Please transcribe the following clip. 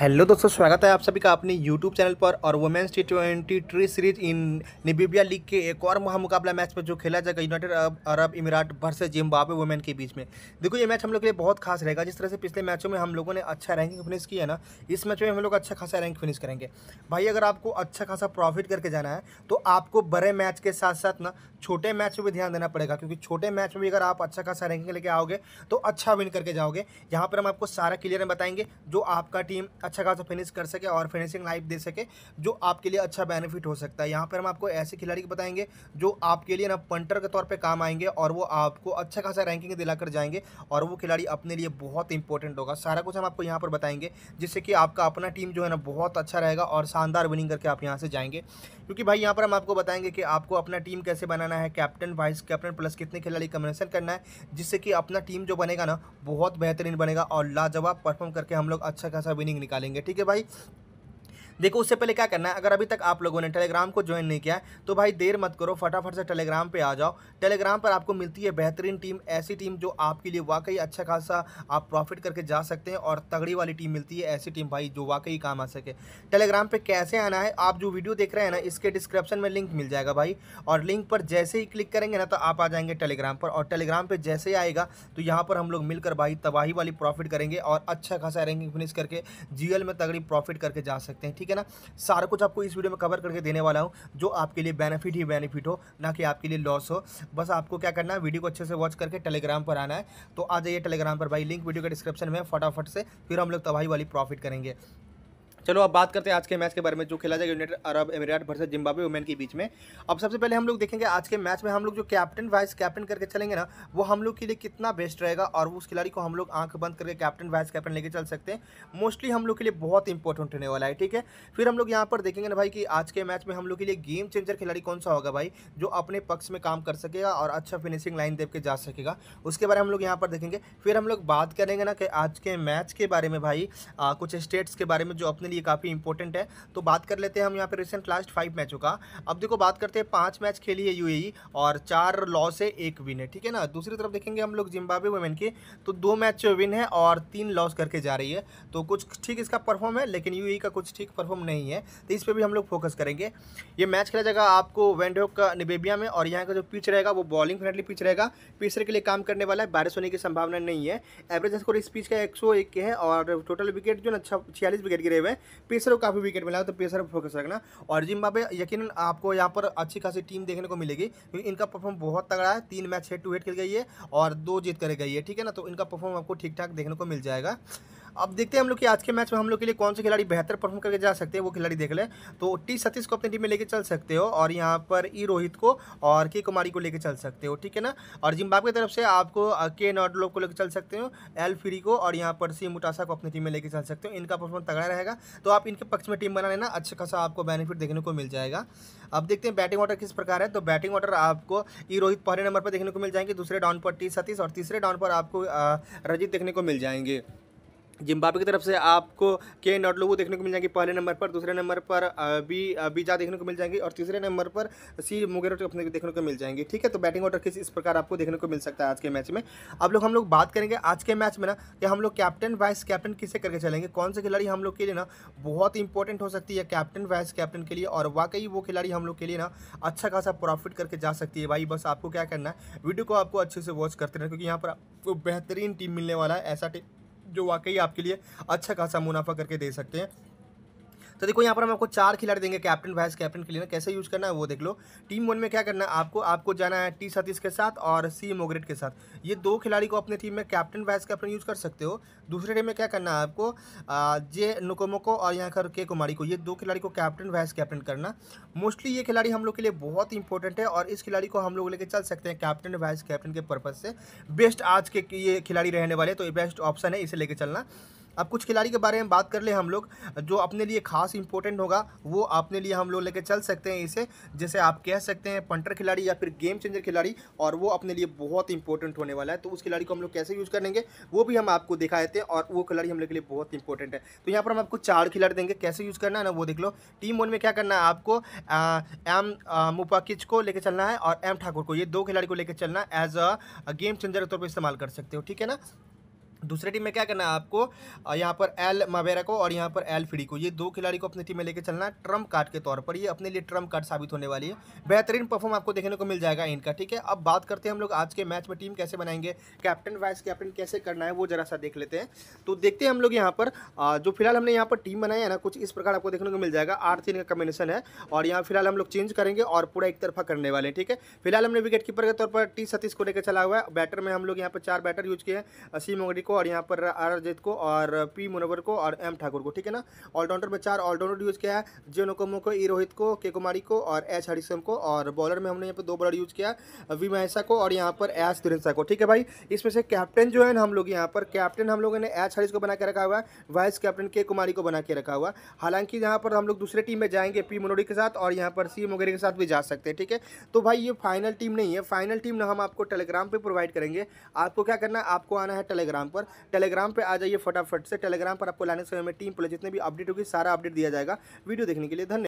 hello दोस्तों स्वागत है आप सभी का अपने यूट्यूब चैनल पर और women's T twenty tri series in Namibia league के एक और महामुकाबला मैच पर जो खेला जाएगा United Arab Arab Emirates versus Zimbabwe women के बीच में देखो ये मैच हम लोग के लिए बहुत खास रहेगा जिस तरह से पिछले मैचों में हम लोगों ने अच्छा रैंकिंग फिनिश की है ना इस मैच में हम लोग अच्छा खासा रैंक फिनिश करेंगे भाई अगर आपको अच्छा खासा प्रॉफिट करके जाना है तो आपको बड़े मैच के साथ साथ ना छोटे मैच में भी ध्यान देना पड़ेगा क्योंकि छोटे मैच में भी अगर आप अच्छा खासा रैंकिंग लेके आओगे तो अच्छा विन करके जाओगे यहाँ पर हम आपको सारा क्लियर बताएंगे जो आपका टीम अच्छा खासा फिनिश कर सके और फिनिशिंग लाइफ दे सके जो आपके लिए अच्छा बेनिफिट हो सकता है यहाँ पर हम आपको ऐसे खिलाड़ी को बताएंगे जो आपके लिए ना पंटर के तौर पर काम आएंगे और वो आपको अच्छा खासा रैंकिंग दिलाकर जाएंगे और वो खिलाड़ी अपने लिए बहुत इंपॉर्टेंट होगा सारा कुछ हम आपको यहाँ पर बताएंगे जिससे कि आपका अपना टीम जो है ना बहुत अच्छा रहेगा और शानदार विनिंग करके आप यहाँ से जाएंगे क्योंकि भाई यहाँ पर हम आपको बताएंगे कि आपको अपना टीम कैसे बनाना है कैप्टन वाइस कैप्टन प्लस कितने खिलाड़ी कम्बिनेशन करना है जिससे कि अपना टीम जो बनेगा ना बहुत बेहतरीन बनेगा और लाजवाब परफॉर्म करके हम लोग अच्छा खासा विनिंग निकालेंगे ठीक है भाई देखो उससे पहले क्या करना है अगर अभी तक आप लोगों ने टेलीग्राम को ज्वाइन नहीं किया है तो भाई देर मत करो फटाफट से टेलीग्राम पर आ जाओ टेलीग्राम पर आपको मिलती है बेहतरीन टीम ऐसी टीम जो आपके लिए वाकई अच्छा खासा आप प्रॉफिट करके जा सकते हैं और तगड़ी वाली टीम मिलती है ऐसी टीम भाई जो वाकई काम आ सके टेलीग्राम पर कैसे आना है आप जो वीडियो देख रहे हैं ना इसके डिस्क्रिप्शन में लिंक मिल जाएगा भाई और लिंक पर जैसे ही क्लिक करेंगे ना तो आप आ जाएंगे टेलीग्राम पर और टेलीग्राम पर जैसे ही आएगा तो यहाँ पर हम लोग मिलकर भाई तबाही वाली प्रॉफिट करेंगे और अच्छा खासा रैंकिंग फिनिश करके जीएल में तगड़ी प्रॉफिट करके जा सकते हैं ठीक है ठीक है ना सारा कुछ आपको इस वीडियो में कवर करके देने वाला हूँ जो आपके लिए बेनिफिट ही बेनिफिट हो ना कि आपके लिए लॉस हो बस आपको क्या करना है वीडियो को अच्छे से वॉच करके टेलीग्राम पर आना है तो आ जाइए टेलीग्राम पर भाई लिंक वीडियो के डिस्क्रिप्शन में फटाफट से फिर हम लोग तबाही वाली प्रॉफिट करेंगे चलो अब बात करते हैं आज के मैच के बारे में जो खेला जाएगा United Arab Emirate versus Zimbabwe women के बीच में अब सबसे पहले हम लोग देखेंगे आज के मैच में हम लोग जो कैप्टन वाइस कैप्टन करके चलेंगे ना वो हम लोग के लिए कितना बेस्ट रहेगा और उस खिलाड़ी को हम लोग आंख बंद करके कैप्टन वाइस कैप्टन लेके चल सकते हैं मोस्टली हम लोग के लिए बहुत इंपॉर्टेंट होने वाला है ठीक है फिर हम लोग यहाँ पर देखेंगे ना भाई कि आज के मैच में हम लोग के लिए गेम चेंजर खिलाड़ी कौन सा होगा भाई जो अपने पक्ष में काम कर सकेगा और अच्छा फिनिशिंग लाइन दे के जा सकेगा उसके बारे में हम लोग यहाँ पर देखेंगे फिर हम लोग बात करेंगे ना कि आज के मैच के बारे में भाई कुछ स्टेट्स के बारे में जो अपने लिए काफ़ी इंपॉर्टेंट है तो बात कर लेते हैं हम यहाँ पर रिसेंट लास्ट फाइव मैचों का अब देखो बात करते हैं पाँच मैच खेली है यू और चार लॉस है एक विन है ठीक है ना दूसरी तरफ देखेंगे हम लोग जिम्बाबे वुमेन की तो दो मैच विन है और तीन लॉस करके जा रही है तो कुछ ठीक इसका परफॉर्म है लेकिन यू e का कुछ ठीक परफॉर्म नहीं है तो इस पर भी हम लोग फोकस करेंगे ये मैच खेला जाएगा आपको वेंडोक का निबेबिया में और यहाँ का जो पिच रहेगा वो बॉलिंग फ्रेंडली पिच रहेगा पिछड़े के लिए काम करने वाला है बारिश होने की संभावना नहीं है एवरेज स्कोर इस पिच का एक है और टोटल विकेट जो ना छियालीस विकेट गिरे हुए हैं पेसर को काफ़ी विकेट मिला है तो पेसर पर फोकस रखना और जिम्बाबे यकीन आपको यहाँ पर अच्छी खासी टीम देखने को मिलेगी क्योंकि इनका परफॉर्म बहुत तगड़ा है तीन मैच हेड टू हेड खेल गई है और दो जीत कर गई है ठीक है ना तो इनका परफॉर्म आपको ठीक ठाक देखने को मिल जाएगा अब देखते हैं हम लोग कि आज के मैच में हम लोग के लिए कौन से खिलाड़ी बेहतर परफॉर्म करके जा सकते हैं वो खिलाड़ी देख लें तो टी सतीश को अपनी टीम में लेके चल सकते हो और यहाँ पर ई e रोहित को और के कुमारी को लेकर चल सकते हो ठीक है ना और जिम्बाब की तरफ से आपको के नॉडलो को लेकर चल सकते हो एल फ्री को और यहाँ पर सी मुटासा को अपनी टीम में लेकर चल सकते हो इनका परफॉर्म तगड़ा रहेगा तो आप इनके पक्ष में टीम बना लेना अच्छा खासा आपको बेनिफिट देखने को मिल जाएगा अब देखते हैं बैटिंग ऑर्डर किस प्रकार है तो बैटिंग ऑर्डर आपको ई e रोहित पहले नंबर पर देखने को मिल जाएंगे दूसरे डाउन पर टी सतीश और तीसरे डाउन पर आपको रजित देखने को मिल जाएंगे जिम्बाब्वे की तरफ से आपको के नॉट लोगो देखने को मिल जाएंगे पहले नंबर पर दूसरे नंबर पर बी बीजा देखने को मिल जाएंगे और तीसरे नंबर पर सी मुगेरो अपने देखने को मिल जाएंगे ठीक है तो बैटिंग ऑर्डर किस इस प्रकार आपको देखने को मिल सकता है आज के मैच में अब लोग हम लोग बात करेंगे आज के मैच में ना कि हम लोग कैप्टन वाइस कैप्टन किसे करके चलेंगे कौन से खिलाड़ी हम लोग के लिए ना बहुत इंपॉर्टेंट हो सकती है कैप्टन वाइस कैप्टन के लिए और वाकई वो खिलाड़ी हम लोग के लिए ना अच्छा खासा प्रॉफिट करके जा सकती है भाई बस आपको क्या करना है वीडियो को आपको अच्छे से वॉच करते रहना क्योंकि यहाँ पर आपको बेहतरीन टीम मिलने वाला है ऐसा टीम जो वाकई आपके लिए अच्छा खासा मुनाफा करके दे सकते हैं तो देखो यहाँ पर हम आपको चार खिलाड़ी देंगे कैप्टन वाइस कैप्टन के लिए कैसे यूज़ करना है वो देख लो टीम वन में क्या करना है आपको आपको जाना है टी सतीश के साथ और सी मोगरेट के साथ ये दो खिलाड़ी को अपने टीम में कैप्टन वाइस कैप्टन यूज़ कर सकते हो दूसरे टीम में क्या करना है आपको जे नुकोमो को और यहाँ कर के कुमारी को ये दो खिलाड़ी को कैप्टन वाइस कैप्टन करना मोस्टली ये खिलाड़ी हम लोग के लिए बहुत इंपॉर्टेंट है और इस खिलाड़ी को हम लोग लेके चल सकते हैं कैप्टन वाइस कैप्टन के पर्पज़ से बेस्ट आज के ये खिलाड़ी रहने वाले तो ये बेस्ट ऑप्शन है इसे लेके चलना अब कुछ खिलाड़ी के बारे में बात कर ले हम लोग जो अपने लिए खास इंपॉर्टेंट होगा वो अपने लिए हम लोग लेके चल सकते हैं इसे जैसे आप कह सकते हैं पंटर खिलाड़ी या फिर गेम चेंजर खिलाड़ी और वो अपने लिए बहुत इंपॉर्टेंट होने वाला है तो उस खिलाड़ी को हम लोग कैसे यूज़ करेंगे वो भी हम आपको दिखा देते हैं और वो खिलाड़ी हम लोग के लिए बहुत इंपॉर्टेंट है तो यहाँ पर हम आपको चार खिलाड़ी देंगे कैसे यूज़ करना है ना वो देख लो टीम वन में क्या करना है आपको एम मुपाकिच को लेकर चलना है और एम ठाकुर को ये दो खिलाड़ी को लेकर चलना एज अ गेम चेंजर के तौर पर इस्तेमाल कर सकते हो ठीक है ना दूसरे टीम में क्या करना है आपको यहाँ पर एल मावेरा को और यहाँ पर एल फ्री को ये दो खिलाड़ी को अपनी टीम में लेकर चलना है ट्रम्प कार्ड के तौर पर ये अपने लिए ट्रम्प कार्ड साबित होने वाली है बेहतरीन परफॉर्म आपको देखने को मिल जाएगा इनका ठीक है अब बात करते हैं हम लोग आज के मैच में टीम कैसे बनाएंगे कैप्टन वाइस कैप्टन कैसे करना है वो जरा सा देख लेते हैं तो देखते हैं हम लोग यहाँ पर जो फिलहाल हमने यहाँ पर टीम बनाई है ना कुछ इस प्रकार आपको देखने को मिल जाएगा आठ तीन का कम्बिनेशन है और यहाँ फिलहाल हम लोग चेंज करेंगे और पूरा एक तरफा करने वाले हैं ठीक है फिलहाल हमने विकेट कीपर के तौर पर टी सतीश को लेकर चला हुआ है बैटर में हम लोग यहाँ पर चार बैटर यूज किए हैं असीम मोगरी को और यहाँ पर आर आरजीत को और पी मुनवर को और एम ठाकुर को ठीक है ना ऑलराउंडर में चार ऑलराउंडर यूज़ किया है जे नोकोमो को ई रोहित को के कुमारी को और एच हरिशम को और बॉलर में हमने यहाँ पर दो बॉलर यूज़ किया वी महेशा को और यहाँ पर एस दुरेंसा को ठीक है भाई इसमें से कैप्टन जो है ना हम लोग यहाँ पर कैप्टन हम लोगों ने एच हरीश को बना के रखा हुआ है वाइस कैप्टन के कुमारी को बना के रखा हुआ हालांकि यहाँ पर हम लोग दूसरे टीम में जाएंगे पी मनोडी के साथ और यहाँ पर सी मोगेरी के साथ भी जा सकते हैं ठीक है तो भाई ये फाइनल टीम नहीं है फाइनल टीम ना हम आपको टेलीग्राम पर प्रोवाइड करेंगे आपको क्या करना है आपको आना है टेलीग्राम पर पर टेलीग्राम पर आ जाइए फटाफट से टेलीग्राम पर आपको लाने समय में टीम प्ले जितने भी अपडेट होगी सारा अपडेट दिया जाएगा वीडियो देखने के लिए धन्यवाद